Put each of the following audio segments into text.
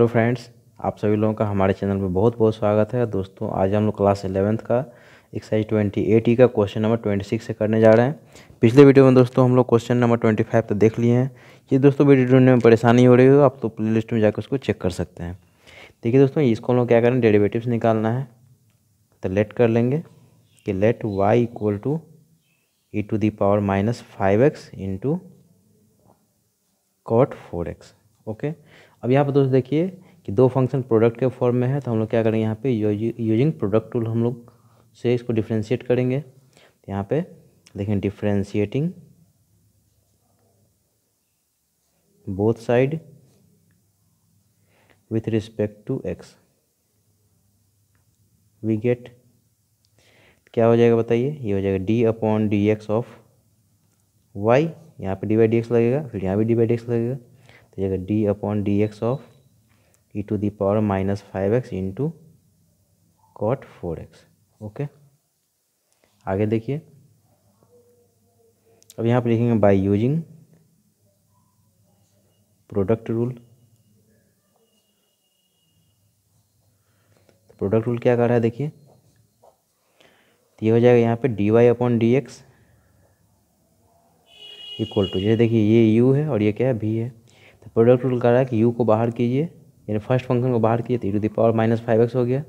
hello friends आप सभी लोगों का हमारे चैनल में बहुत बहुत स्वागत है दोस्तों आज हम लोग क्लास एलेवंथ का एक्सरसाइज ट्वेंटी एट ई का क्वेश्चन नंबर ट्वेंटी सिक्स से करने जा रहे हैं पिछले वीडियो में दोस्तों हम लोग क्वेश्चन नंबर ट्वेंटी फाइव तो देख लिए हैं ये दोस्तों वीडियो ढूंढने में परेशानी हो रही हो आप तो प्ले लिस्ट में जाकर उसको चेक कर सकते हैं देखिए दोस्तों इसको हम लोग क्या करें डेरिवेटिव्स निकालना है तो लेट कर लेंगे कि let Y equal to E to the power minus five X into cot four X okay अब यहाँ पर दोस्त देखिए कि दो फंक्शन प्रोडक्ट के फॉर्म में है तो हम लोग क्या करेंगे यहाँ पे यूजिंग प्रोडक्ट टूल हम लोग से इसको डिफ्रेंशिएट करेंगे तो यहाँ पे देखें differentiating both side with respect to x we get क्या हो जाएगा बताइए ये हो जाएगा D upon D x of Y यहाँ पे डी बाई डी एक्स लगेगा फिर यहाँ भी डी बाई डी एक्स लगेगा तो जाएगा D upon D x of E to the power minus five X into cot four X okay आगे देखिए अब यहाँ पर लिखेंगे by using product rule product rule क्या कर रहा है देखिए तो ये हो जाएगा यहाँ पे D Y upon D x equal to जैसे देखिए ये यू है और ये क्या है भी है तो प्रोडक्ट रूल कर रहा है कि यू को बाहर कीजिए यानी फर्स्ट फंक्शन को बाहर कीजिए तो ई to the minus five X हो गया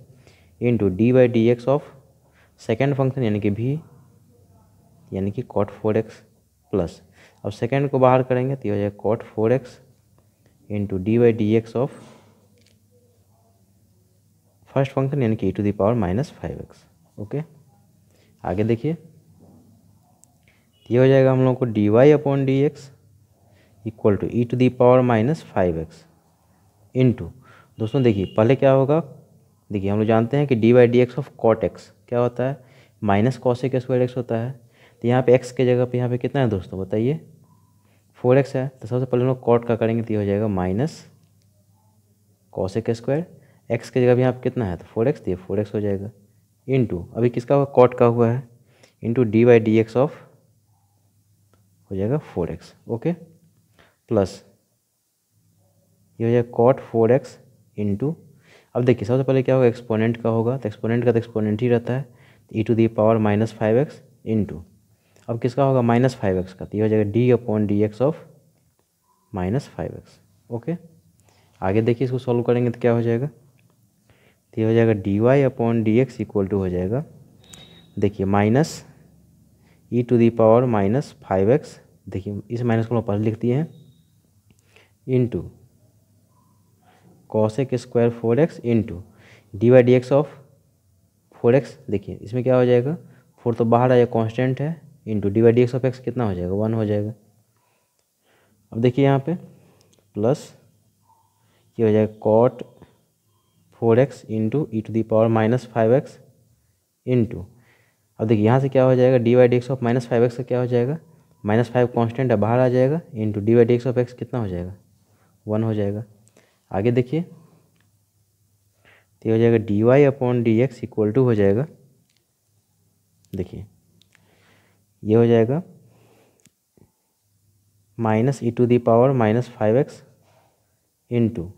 into D by D x of second function यानी कि भी यानी कि कॉट फोर एक्स प्लस अब सेकेंड को बाहर करेंगे तो ये हो जाएगा cot four X into D by D x of first function यानी कि ई to the power minus five X okay आगे देखिए तो ये हो जाएगा हम लोग को D Y upon D x equal to E to the power minus five X into दोस्तों देखिए पहले क्या होगा देखिए हम लोग जानते हैं कि D Y D x of cot X क्या होता है माइनस एक स्क्वायर एक्स होता है तो यहाँ पे एक्स के जगह पे यहाँ पे कितना है दोस्तों बताइए फोर एक्स है तो सबसे पहले हम लोग कॉट का करेंगे तो ये हो जाएगा माइनस कॉसिक स्क्वायर एक्स के जगह पर यहाँ पर कितना है तो फोर एक्स दिए फोर एक्स हो जाएगा इंटू अभी किसका हुआ कॉट का हुआ है into D Y D x of हो जाएगा फोर एक्स ओके प्लस ये हो जाएगा कॉट फोर एक्स इंटू अब देखिए सबसे पहले क्या होगा एक्सपोनेंट का होगा तो एक्सपोनेंट का तो एक्सपोनेंट ही रहता है ई to the power minus five X into अब किसका होगा माइनस फाइव एक्स का तो ये हो जाएगा D upon D x of minus five X okay आगे देखिए इसको सॉल्व करेंगे तो क्या हो जाएगा तो ये हो जाएगा D Y upon D x equal to हो जाएगा देखिए minus E to the power minus five X देखिए इस माइनस को हम पहले लिखती हैं into cosec square four X into D Y D x of four X देखिए इसमें क्या हो जाएगा फोर तो बाहर आया कांस्टेंट है into D Y D x of x कितना हो जाएगा वन हो जाएगा अब देखिए यहाँ पे प्लस ये हो जाएगा cot four X into E to the power minus five X into अब देखिए यहाँ से क्या हो जाएगा D Y D x of minus five X का क्या हो जाएगा माइनस फाइव कॉन्स्टेंट है बाहर आ जाएगा into D Y D x of x कितना हो जाएगा वन हो जाएगा आगे देखिए तो हो जाएगा D Y upon D x equal to हो जाएगा देखिए ये हो जाएगा minus E to the power minus five X into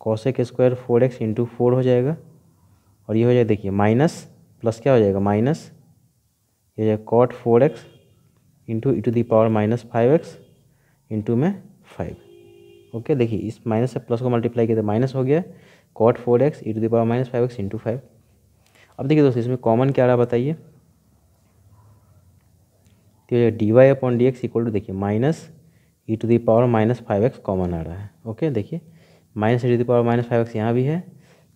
cosec square four X into four हो जाएगा और ये हो जाएगा देखिए माइनस प्लस क्या हो जाएगा माइनस ये हो जाएगा cot four X into E to the power minus five X into में फाइव ओके देखिए इस माइनस से प्लस को मल्टीप्लाई किया तो माइनस हो गया cot four X E to the power minus five X into five अब देखिए दोस्तों इसमें कॉमन क्या रहा बताइए तो D Y upon D x equal to देखिए minus E to power minus five X common आ रहा है ओके देखिए minus E to power minus five X यहाँ भी है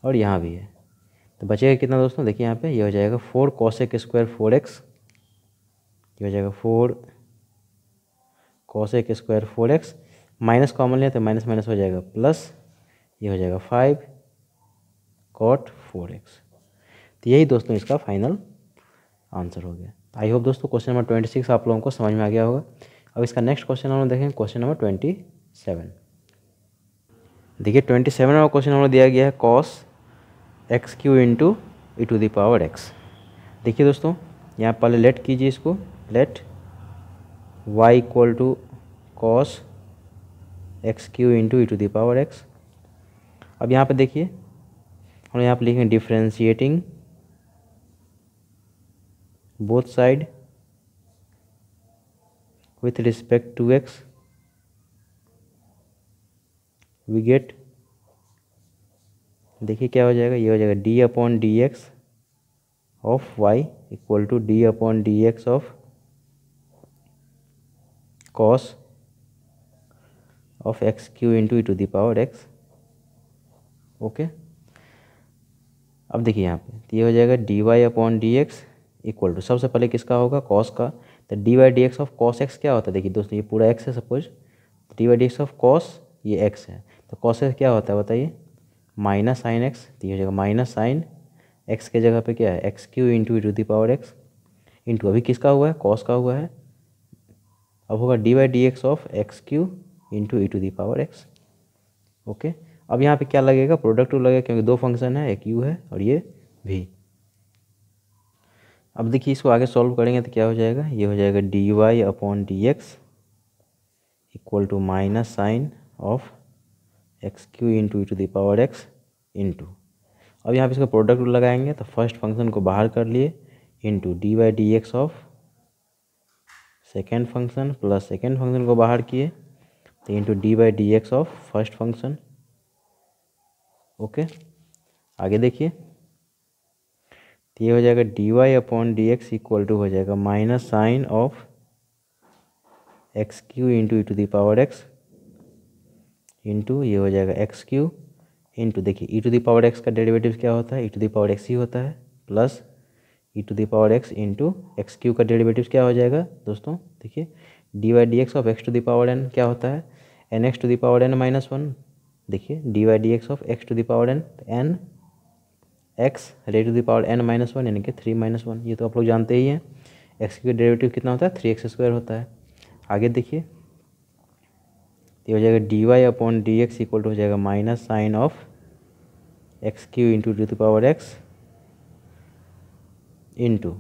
और यहाँ भी है तो बचेगा कितना दोस्तों देखिए यहाँ पे ये यह हो जाएगा four cos square four X ये हो जाएगा four cosec square four X minus common लिया तो माइनस माइनस हो जाएगा प्लस ये हो जाएगा फाइव कॉट फोर एक्स तो यही दोस्तों इसका फाइनल आंसर हो गया आई होप दोस्तों क्वेश्चन नंबर ट्वेंटी सिक्स आप लोगों को समझ में आ गया होगा अब इसका नेक्स्ट क्वेश्चन हम लोग देखें क्वेश्चन नंबर ट्वेंटी सेवन देखिए ट्वेंटी सेवन नंबर क्वेश्चन हमें दिया गया है cos X cube into E to the power x देखिए दोस्तों यहाँ पहले लेट कीजिए इसको let y equal to cos X cube into E to the power X अब यहाँ पे देखिए हम यहाँ पे लिखेंगे differentiating both side with respect to x we get देखिए क्या हो जाएगा ये हो जाएगा D upon D x of y equal to d upon D x of cos of x cube into E to the power x okay अब देखिए यहाँ पे तो ये हो जाएगा D Y upon D x equal to सबसे पहले किसका होगा कॉस का तो D Y D x of cos x क्या होता है देखिए दोस्तों ये पूरा एक्स है suppose d Y D x of cos ये एक्स है तो कॉस एक्स क्या होता है बताइए माइनस साइन एक्स तो ये हो जाएगा माइनस साइन एक्स के जगह पे क्या है x cube into E to the power x into अभी किसका हुआ है कॉस का हुआ है अब होगा d Y D x of x cube into E to the power x okay अब यहाँ पे क्या लगेगा प्रोडक्ट लगेगा क्योंकि दो फंक्शन है एक यू है और ये भी अब देखिए इसको आगे सॉल्व करेंगे तो क्या हो जाएगा ये हो जाएगा D Y upon D x equal to minus sine of x cube into E to power x into अब यहाँ पे इसका प्रोडक्ट लगाएंगे तो फर्स्ट फंक्शन को बाहर कर लिए into D Y D x of second function plus second function को बाहर किए तो into D by D x of first function okay आगे देखिए तो ये हो जाएगा D Y upon D x equal to हो जाएगा minus sine of x cube into E to the power x into ये हो जाएगा एक्स क्यू इंटू देखिए ई टू दावर एक्स का डेरिवेटिव क्या होता है ई टू दावर एक्स ही होता है plus e to the power x into x cube का डेरिवेटिव क्या हो जाएगा दोस्तों देखिए d Y D x of x to the power n क्या होता है n x to the power n minus one देखिए d Y D x of x to the power n n x raise to the power n minus one यानी कि three minus one ये तो आप लोग जानते ही हैं एक्स क्यू का डेरिवेटिव कितना होता है थ्री एक्स स्क्वायर होता है आगे देखिए ये हो जाएगा D Y upon D x equal to हो जाएगा minus sine of x cube into to the power x into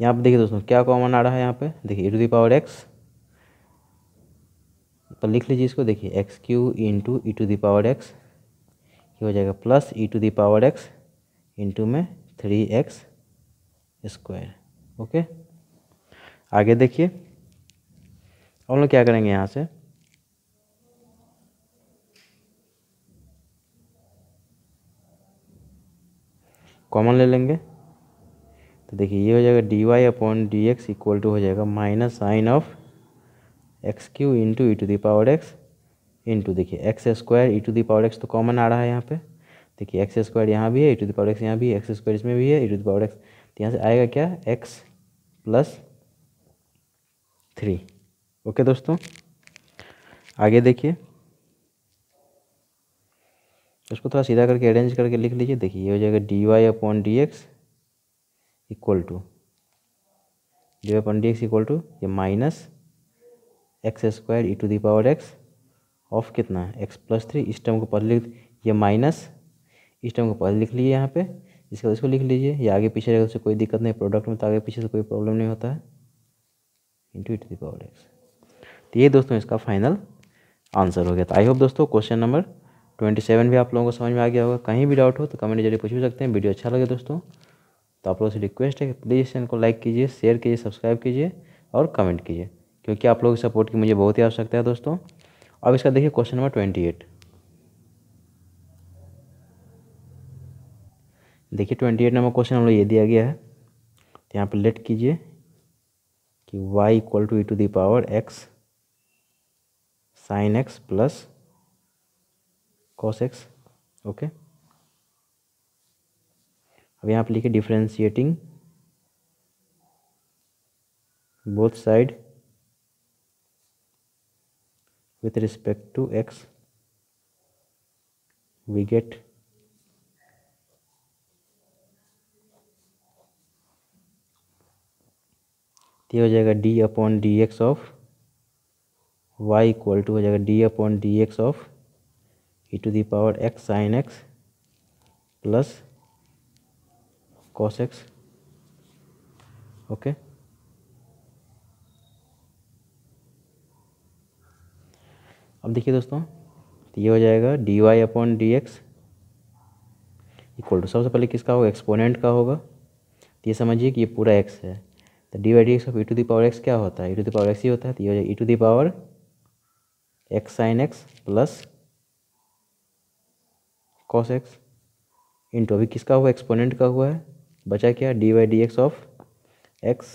यहाँ पर देखिए दोस्तों क्या कॉमन आ रहा है यहाँ पे देखिए टू दी पावर एक्स पर लिख लीजिए इसको देखिए x cube into E to the power x ये हो जाएगा plus e to the power x into में थ्री एक्स स्क्वायर ओके आगे देखिए हम लोग क्या करेंगे यहाँ से कॉमन ले लेंगे तो देखिए ये हो जाएगा D Y upon D x equal to हो जाएगा minus sine of x cube into E to the power x into देखिए x square e to the power x तो कॉमन आ रहा है यहाँ पे देखिए एक्स स्क्वायर यहाँ भी है ई टू दावर एक्स यहाँ भी है एक्स स्क्वायर इसमें भी है ई टू दावर एक्स तो यहाँ से आएगा क्या एक्स प्लस थ्री ओके दोस्तों आगे देखिए उसको थोड़ा सीधा करके अरेंज करके लिख लीजिए देखिए ये हो जाएगा D Y upon D x equal to d upon d x equal to ये minus x square e to the power x of कितना एक्स प्लस थ्री इस टर्म को पहले लिख ये माइनस इस टर्म को पहले लिख लीजिए यहाँ पे इसके बाद इसको लिख लीजिए ये आगे पीछे रहेगा उससे कोई दिक्कत नहीं प्रोडक्ट में तो आगे पीछे से कोई प्रॉब्लम नहीं होता है into E to power x तो ये दोस्तों इसका फाइनल आंसर हो गया तो आई होप दोस्तों क्वेश्चन नंबर ट्वेंटी सेवन भी आप लोगों को समझ में आ गया होगा कहीं भी डाउट हो तो कमेंट जरिए पूछ भी सकते हैं वीडियो अच्छा लगे दोस्तों तो आप लोगों से रिक्वेस्ट है कि प्लीज़ चैनल को लाइक कीजिए शेयर कीजिए सब्सक्राइब कीजिए और कमेंट कीजिए क्योंकि आप लोगों की सपोर्ट की मुझे बहुत ही आवश्यकता है दोस्तों अब इसका देखिए क्वेश्चन नंबर ट्वेंटी एट देखिए ट्वेंटी एट नंबर क्वेश्चन हम लोग ये दिया गया है तो यहाँ पर लेट कीजिए कि y equal to E to the power x sine x plus cos x okay अब यहाँ पर लिखे differentiating both side with respect to x we get ये हो जाएगा D upon D x of y equal to हो जाएगा D upon D x of E to the power x sine x plus cos x okay अब देखिए दोस्तों तो ये हो जाएगा D Y upon D x equal to सबसे पहले किसका होगा एक्सपोनेंट का होगा तो ये समझिए कि ये पूरा एक्स है तो D Y D x of E to the power x क्या होता है ई टू दी पावर एक्स ही होता है तो ये हो जाएगा e to the power x sine x plus cos x into अभी किसका हुआ एक्सपोनेंट का हुआ है बचा क्या d Y D x of x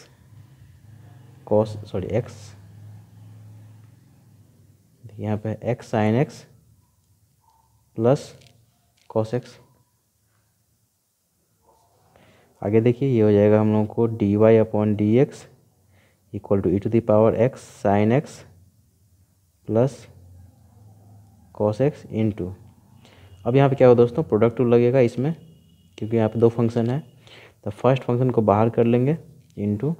cos sorry x यहाँ पे x sine x plus cos x आगे देखिए ये हो जाएगा हम लोगों को D Y upon D x equal to E to the power x sine x plus cos x into अब यहाँ पे क्या होगा दोस्तों प्रोडक्ट टू लगेगा इसमें क्योंकि यहाँ पे दो फंक्शन है तो फर्स्ट फंक्शन को बाहर कर लेंगे into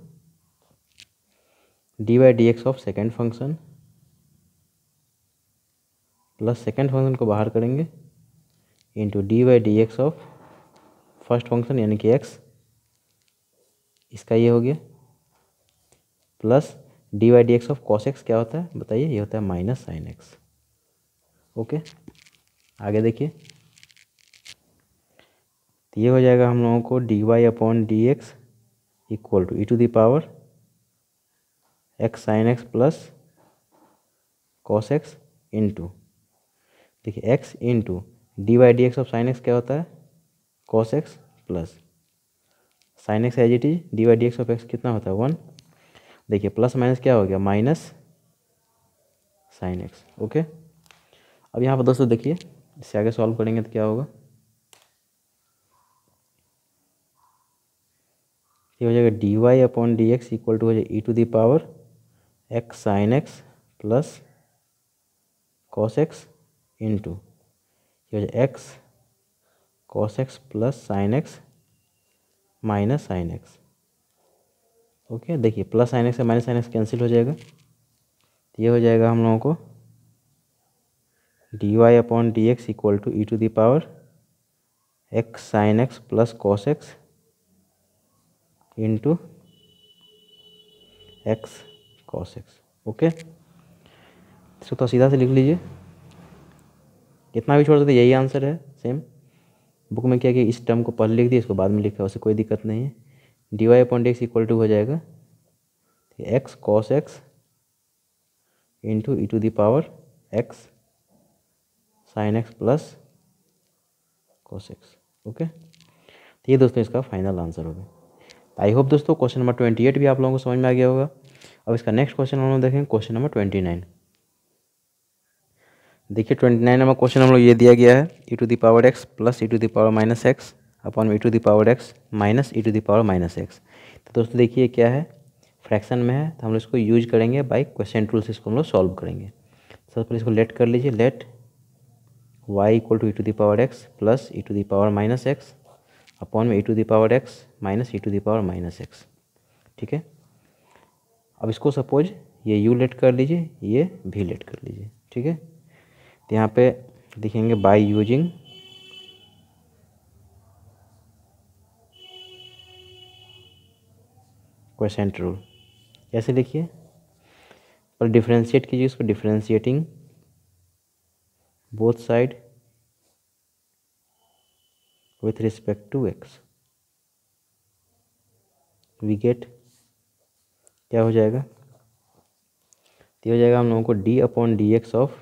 D Y D x of second function plus second function को बाहर करेंगे into D Y D x of first function यानी कि एक्स इसका ये हो गया plus d Y D x of cos x क्या होता है बताइए ये होता है माइनस साइन एक्स ओके आगे देखिए ये हो जाएगा हम लोगों को D Y upon D x equal to E to the power x sine x plus cos x to देखिए x into D Y D x of sine x क्या होता है cos x plus sine x as it is d Y D x of x कितना होता है one देखिए plus minus क्या हो गया माइनस साइन एक्स ओके अब यहाँ पर दोस्तों देखिए इससे आगे सॉल्व करेंगे तो क्या होगा ये हो जाएगा D Y upon D x equal to हो जाएगा e to the power x sine x plus cos x into ये हो जाए x cos x plus sine x minus sine x okay देखिए प्लस साइन एक्स से minus sine x cancel हो जाएगा तो ये हो जाएगा हम लोगों को D Y upon D x equal to E to the power x sine x plus cos x into x cos x okay इसको तो सीधा से लिख लीजिए कितना भी छोड़ सकते यही आंसर है सेम बुक में क्या कि इस टर्म को पहले लिख दिया इसको बाद में लिखा उससे कोई दिक्कत नहीं है d y upon d x equal to हो जाएगा x cos x into E to the power x sine x plus cos x okay तो ये दोस्तों इसका फाइनल आंसर होगा आई होप दोस्तों क्वेश्चन नंबर ट्वेंटी एट भी आप लोगों को समझ में आ गया होगा अब इसका नेक्स्ट क्वेश्चन हम लोग देखेंगे क्वेश्चन नंबर ट्वेंटी नाइन देखिए ट्वेंटी नाइन नंबर क्वेश्चन हम लोग ये दिया गया है ई to power x plus e to power minus x upon e to power x minus E to power minus x तो दोस्तों देखिए क्या है फ्रैक्शन में है तो हम लोग इसको यूज करेंगे बाई क्वेश्चन टूल से इसको हम लोग सॉल्व करेंगे सबसे पहले इसको लेट कर लीजिए let Y equal to E to power x plus e to power minus x upon में e to power x minus E to the power minus x ठीक है अब इसको सपोज ये यू लेट कर लीजिए ये भी लेट कर लीजिए ठीक है तो यहाँ पे देखेंगे बाय यूजिंग क्वेश्चन रूल कैसे लिखिए पर डिफ्रेंशिएट कीजिए इसको differentiating both side with respect to x we get क्या हो जाएगा तो हो जाएगा हम लोगों को d upon D x of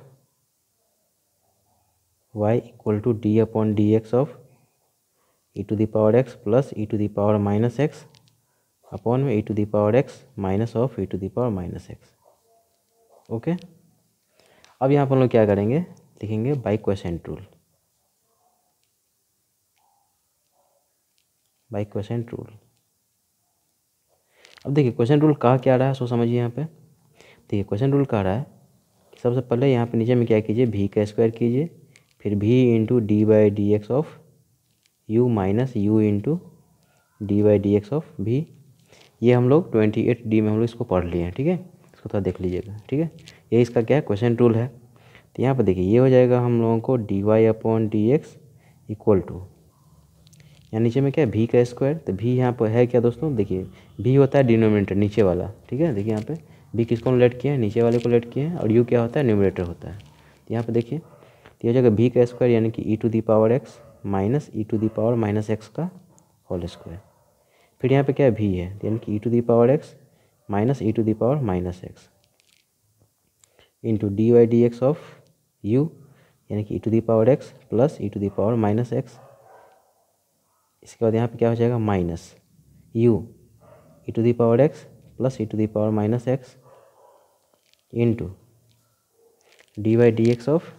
y equal to d upon D x of E to the power x plus e to the power minus x upon में e to the power x minus of E to the power minus x okay अब यहाँ पर हम लोग क्या करेंगे लिखेंगे by quotient rule by quotient rule अब देखिए क्वेश्चन रूल कहा क्या रहा है सो समझिए यहाँ पे देखिए क्वेश्चन रूल कह रहा है कि सबसे पहले यहाँ पे नीचे में क्या कीजिए भी का स्क्वायर कीजिए फिर v into D by D x of u minus u into D by D x of v ये हम लोग ट्वेंटी एट डी में हम लोग इसको पढ़ लिए हैं ठीक है इसको थोड़ा देख लीजिएगा ठीक है ये इसका क्या है क्वेश्चन रूल है तो यहाँ पर देखिए ये हो जाएगा हम लोगों को D Y upon D x equal to या नीचे में क्या है भी का स्क्वायर तो भी यहाँ पर है क्या दोस्तों देखिए भी होता है डिनोमिनेटर नीचे वाला ठीक है देखिए यहाँ पे भी किसको लेट किए हैं नीचे वाले को लेट किए हैं और यू क्या होता है न्यूमिनेटर होता है तो यहाँ पर देखिए तो यह जगह भी का स्क्वायर यानी कि ई to the power x minus E to the power minus x का होल स्क्वायर फिर यहाँ पर क्या है भी है तो यानी कि ई to the power x minus E to the power minus x into D Y D x of u यानी कि ई to the power x plus e to the power minus x इसके बाद यहाँ पे क्या हो जाएगा minus u e to the power x plus e to the power minus x into D Y D x of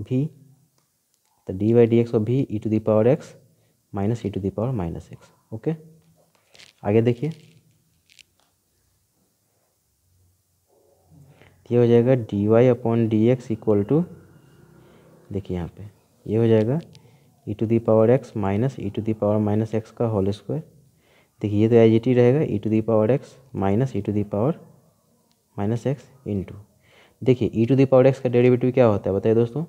v तो D Y D x of v e to the power x minus E to the power minus x okay आगे देखिए ये हो जाएगा D Y upon D x equal to देखिए यहाँ पे ये हो जाएगा e to the power x minus E to the power minus x का होल स्क्वायर देखिए ये तो एज इट ही रहेगा e to the power x minus E to the power minus x into देखिए e to the power x का derivative क्या होता है बताइए दोस्तों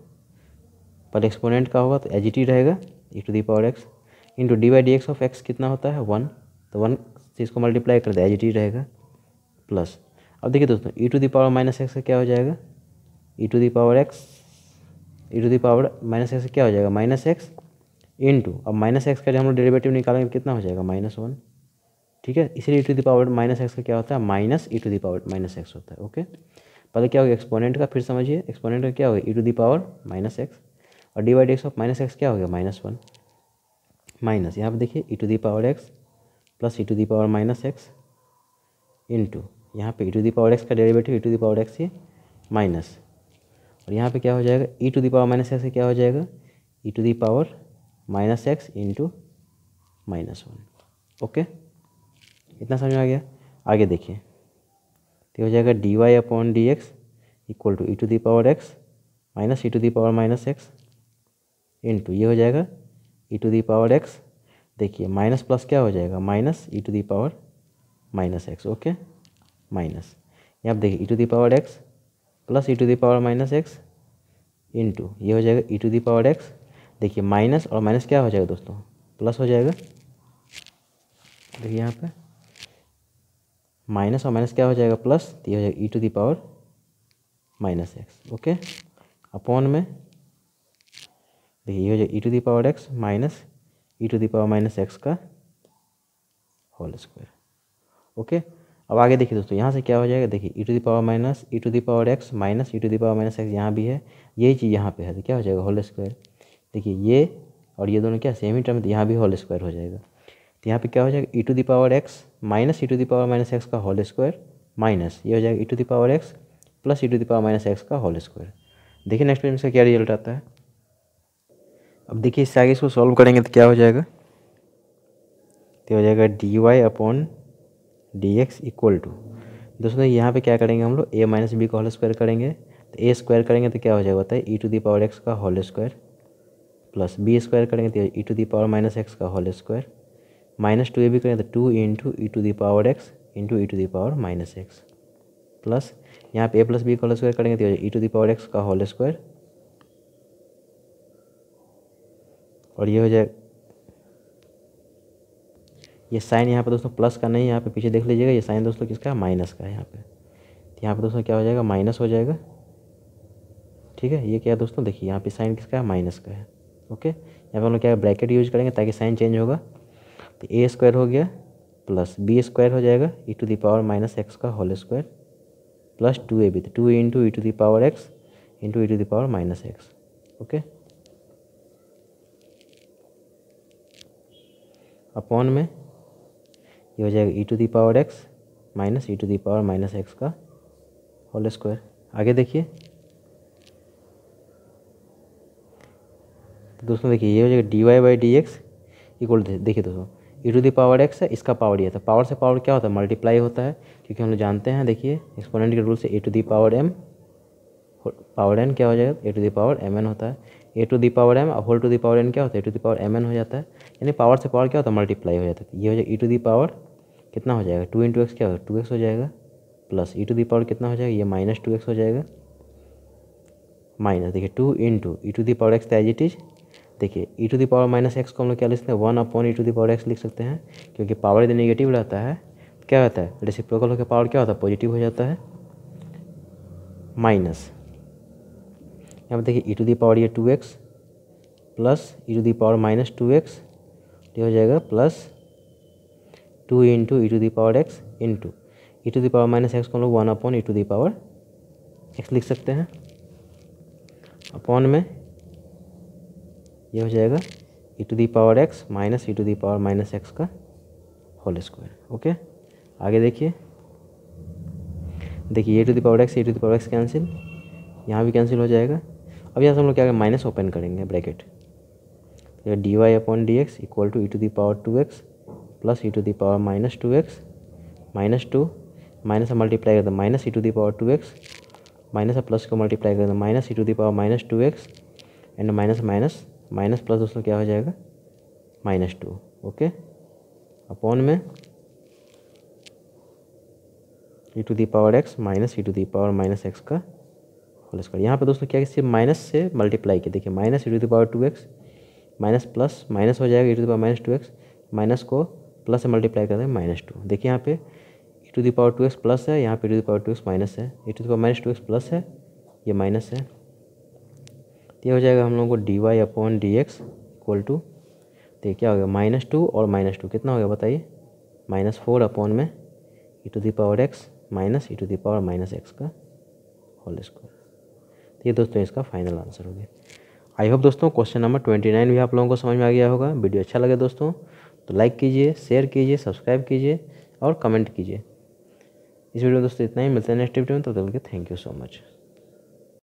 पर एक्सपोनेंट का होगा तो एज इट ही रहेगा e to the power x into D by D x of x कितना होता है वन तो वन से इसको मल्टीप्लाई कर दे एज इट ही रहेगा प्लस अब देखिए दोस्तों e to the power minus x का क्या हो जाएगा e to the power x E to the power minus x क्या हो जाएगा माइनस एक्स इन टू अब माइनस एक्स का जो हम लोग डेरेवेटिव निकालेंगे कितना हो जाएगा माइनस वन ठीक है इसलिए e to the power minus x का क्या होता है minus E to the power minus x होता है ओके पहले क्या होगा एक्सपोनेंट का फिर समझिए एक्सपोनेंट का क्या होगा e to the power minus x और d by D x of minus x क्या हो गया माइनस वन माइनस यहाँ पर देखिए e to the power x plus e to the power minus x into यहाँ पे e to the power x का derivative e to the power x ही माइनस और यहाँ पर क्या हो जाएगा e to the power minus x क्या हो जाएगा e to the power minus x into minus one okay इतना समझ में आ गया आगे देखिए तो हो जाएगा D Y upon D x equal to E to the power x minus E to the power minus x into ये हो जाएगा e to the power x देखिए माइनस प्लस क्या हो जाएगा minus E to the power minus x okay minus यहाँ आप देखिए e to the power x plus e to the power minus x into ये हो जाएगा e to the power x देखिए माइनस और माइनस क्या हो जाएगा दोस्तों प्लस हो जाएगा देखिए यहाँ पे माइनस और माइनस क्या हो जाएगा प्लस तो ये हो जाएगा e to the power minus x okay upon में देखिए ये हो जाएगा e to the power x minus E to the power minus x का होल स्क्वायर ओके अब आगे देखिए दोस्तों यहाँ से क्या हो जाएगा देखिए e to the power minus E to the power x minus E to the power minus x यहाँ भी है यही चीज़ यहाँ पे है तो क्या हो जाएगा होल स्क्वायर देखिए ये और ये दोनों क्या सेम ही टर्म है तो यहाँ भी होल स्क्वायर हो जाएगा तो यहाँ पे क्या हो जाएगा e to power x minus E to power minus x का होल स्क्वायर माइनस ये हो जाएगा e to the power x plus e to power minus x का होल स्क्वायर देखिए नेक्स्ट क्वेश्चन इसका क्या रिजल्ट आता है अब देखिए इससे आगे इसको सॉल्व करेंगे तो क्या हो जाएगा तो हो जाएगा D Y upon D x equal to दोस्तों यहाँ पे क्या करेंगे हम लोग ए माइनस बी का होल स्क्वायर करेंगे तो ए स्क्वायर करेंगे तो क्या हो जाएगा बताए e to the power x का whole square plus b square करेंगे तो ई to the power minus x का whole square minus two a भी करेंगे तो two into E to the power x into E to the power minus x plus यहाँ पे a plus b का whole square करेंगे तो ई टू दी पावर एक्स का होल स्क्वायर और ये हो जाए ये साइन यहाँ पे दोस्तों प्लस का नहीं यहाँ पे पीछे देख लीजिएगा ये साइन दोस्तों किसका है माइनस का है यहाँ पे तो यहाँ पे दोस्तों क्या हो जाएगा माइनस हो जाएगा ठीक है ये क्या दोस्तों देखिए यहाँ पे साइन किसका है माइनस का है ओके यहाँ पे हम लोग क्या ब्रैकेट यूज करेंगे ताकि साइन चेंज होगा तो ए स्क्वायर हो गया प्लस बी स्क्वायर हो जाएगा e to the power minus x का whole square plus two a b तो two into E to the power x into E to the power minus x okay upon में ये हो जाएगा e to the power x minus E to the power minus x का whole square आगे देखिए तो दोस्तों देखिए ये हो जाएगा D y by D x equal देखिए दोस्तों e to the power x है इसका पावर ये था पावर तो से पावर क्या होता है मल्टीप्लाई होता है क्योंकि हम लोग जानते हैं देखिए एक्सपोनेंट के रूल से a to the power m power n क्या हो जाएगा a to the power m n होता है a to the power m whole to the power n क्या होता है a to the power m n हो जाता है यानी पावर से पावर क्या होता है मल्टीप्लाई हो जाता है ये हो जाएगा ई टू दी पावर कितना हो जाएगा टू इंटू एक्स क्या होगा टू एक्स हो जाएगा plus e to the power कितना हो जाएगा ये माइनस टू एक्स हो जाएगा माइनस देखिए two into E to the power x as it is देखिए e to the power minus x को हम लोग क्या लिख सकते हैं one upon e to the power x लिख सकते हैं क्योंकि पावर यदि नेगेटिव रहता है क्या रहता है रेसिप्रोकल होकर पावर क्या होता है पॉजिटिव हो जाता है माइनस यहाँ पर देखिए ई टू दी पावर ये two x plus e to the power minus two x ये हो जाएगा plus two into E to the power x into E to the power minus x को हम लोग one upon e to the power x लिख सकते हैं upon में ये हो जाएगा e to the power x minus E to the power minus x का होल स्क्वायर ओके आगे देखिए देखिए a to the power x a to the power x cancel यहाँ भी कैंसिल हो जाएगा अब यहाँ से हम लोग क्या करें माइनस ओपन करेंगे bracket d Y upon D x equal to E to the power two x plus e to the power minus two x minus two minus का मल्टीप्लाई कर दो minus E to the power two x minus plus को multiply कर दो minus E to the power minus two x and minus minus minus plus दोस्तों क्या हो जाएगा माइनस टू ओके अपॉन में e to the power x minus E to the power minus x का whole square यहाँ पे दोस्तों क्या सिर्फ माइनस से मल्टीप्लाई किया देखिए minus E to the power two x minus plus minus हो जाएगा e to the power minus two x minus को प्लस से मल्टीप्लाई कर हैं माइनस टू देखिए यहाँ पे e to the power two x plus है यहाँ पे e to the power two x minus है ई to the power minus two x plus है ये माइनस है ये हो जाएगा हम लोगों को D Y upon D x equal to तो क्या हो गया माइनस टू और माइनस टू कितना हो गया बताइए माइनस फोर अपॉन में e to the power x minus E to the power minus x का होल स्क्वायर तो ये दोस्तों इसका फाइनल आंसर हो गया आई होप दोस्तों क्वेश्चन नंबर ट्वेंटी नाइन भी आप लोगों को समझ में आ गया होगा वीडियो अच्छा लगे दोस्तों तो लाइक कीजिए शेयर कीजिए सब्सक्राइब कीजिए और कमेंट कीजिए इस वीडियो में दोस्तों इतना ही मिलते हैं नेक्स्ट वीडियो में तो तक के थैंक यू सो मच